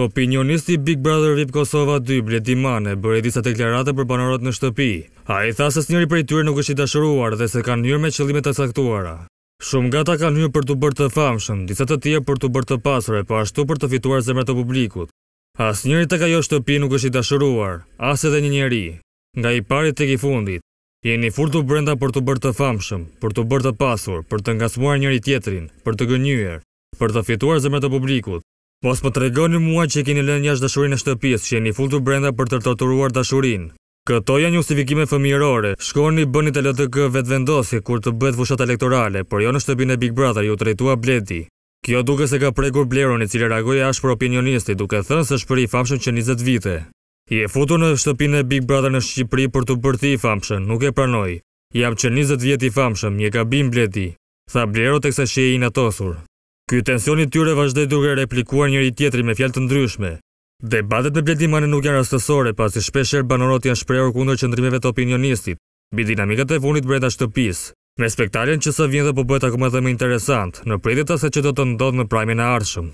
Opinionisti Big Brother VIP Kosova 2, Bledi Mane, bërë disa deklarate për banorët në shtëpi. A i tha se së njëri për i tyre nuk është i dashuruar dhe se kanë njërë me qëllimet të saktuara. Shumë gata kanë njërë për të bërë të famshëm, disa të tje për të bërë të pasre, po ashtu për të fituar zemre të publikut. As njëri të ka jo shtëpi nuk është i dashuruar, as edhe një njëri. Nga i parit të ki fundit, jeni furt të brenda për të bërë të famshëm, për të bërë të pasur, për të ngasmuar njëri tjetrin, për të gënyer, për të fituar zemre të publikut. Mos po të regoni mua që keni lënë jashtë dashurin e shtëpis që jeni full të brenda për të torturuar dashurin. Këto janë justifikime fëmijërore, shkoni bëni të e LTK vetë vendosi kur të bëtë vushat elektorale, por jo në shtëpin e Big Brother ju të rejtua bledi. Kjo duke se ka pregur blerën i cili reagoj ashtë për opinionisti duke thënë se shpëri famshën që 20 vite. Je futu në shtëpin e Big Brother në Shqipëri për të përti i famshën, nuk e pranoj. Jam që 20 vjet i famshëm, një ka bim bledi. Tha blero e kësa shi e inatosur. Ky tensioni tyre vazhdoj duke replikuar njëri tjetëri me fjalë të ndryshme. Debatet në bledimane nuk janë rastësore, pasi shpesher banorot janë shprejur kundër qëndrimeve të opinionistit, bi dinamikat e funit brenda shtëpis, me spektarjen që së vjen dhe po bëhet akumat dhe me interesant, në prejtet të se që do të ndodhë në prajme në arshëm.